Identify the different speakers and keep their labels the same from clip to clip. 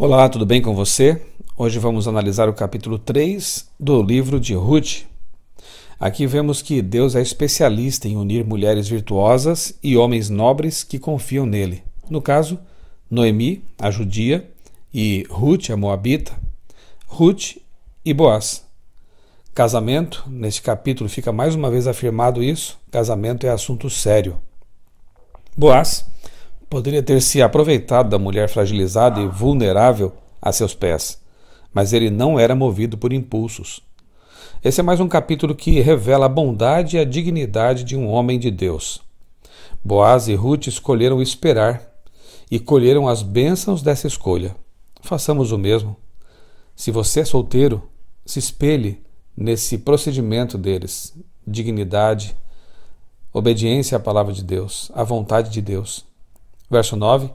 Speaker 1: Olá, tudo bem com você? Hoje vamos analisar o capítulo 3 do livro de Ruth. Aqui vemos que Deus é especialista em unir mulheres virtuosas e homens nobres que confiam nele. No caso, Noemi, a judia, e Ruth, a moabita, Ruth e Boaz. Casamento, neste capítulo fica mais uma vez afirmado isso: casamento é assunto sério. Boaz Poderia ter se aproveitado da mulher fragilizada e vulnerável a seus pés, mas ele não era movido por impulsos. Esse é mais um capítulo que revela a bondade e a dignidade de um homem de Deus. Boaz e Ruth escolheram esperar e colheram as bênçãos dessa escolha. Façamos o mesmo. Se você é solteiro, se espelhe nesse procedimento deles: dignidade, obediência à palavra de Deus, à vontade de Deus. Verso 9: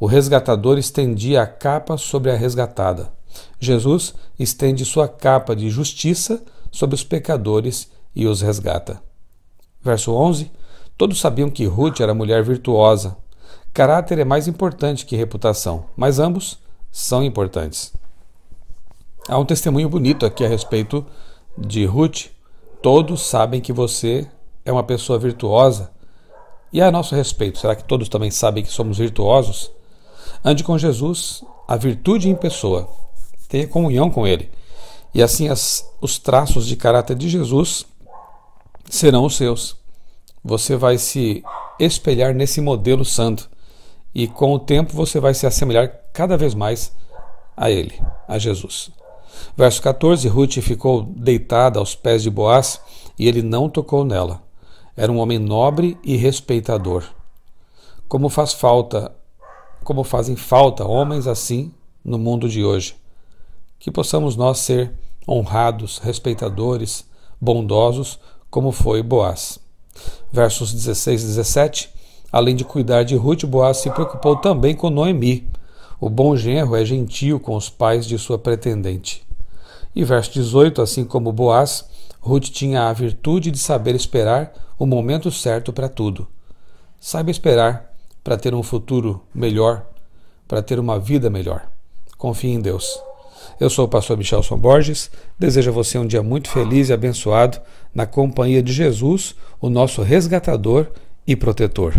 Speaker 1: O resgatador estendia a capa sobre a resgatada. Jesus estende sua capa de justiça sobre os pecadores e os resgata. Verso 11: Todos sabiam que Ruth era mulher virtuosa. Caráter é mais importante que reputação, mas ambos são importantes. Há um testemunho bonito aqui a respeito de Ruth. Todos sabem que você é uma pessoa virtuosa, e é a nosso respeito, será que todos também sabem que somos virtuosos? Ande com Jesus, a virtude em pessoa. Tenha comunhão com Ele. E assim as, os traços de caráter de Jesus serão os seus. Você vai se espelhar nesse modelo santo. E com o tempo você vai se assemelhar cada vez mais a Ele, a Jesus. Verso 14: Ruth ficou deitada aos pés de Boaz e ele não tocou nela. Era um homem nobre e respeitador. Como faz falta, como fazem falta homens assim no mundo de hoje. Que possamos nós ser honrados, respeitadores, bondosos, como foi Boaz. Versos 16 e 17. Além de cuidar de Ruth, Boaz se preocupou também com Noemi. O bom genro é gentil com os pais de sua pretendente. E verso 18, assim como Boaz, Ruth tinha a virtude de saber esperar o momento certo para tudo. Saiba esperar para ter um futuro melhor, para ter uma vida melhor. Confie em Deus. Eu sou o pastor Michelson Borges. Desejo a você um dia muito feliz e abençoado na companhia de Jesus, o nosso resgatador e protetor.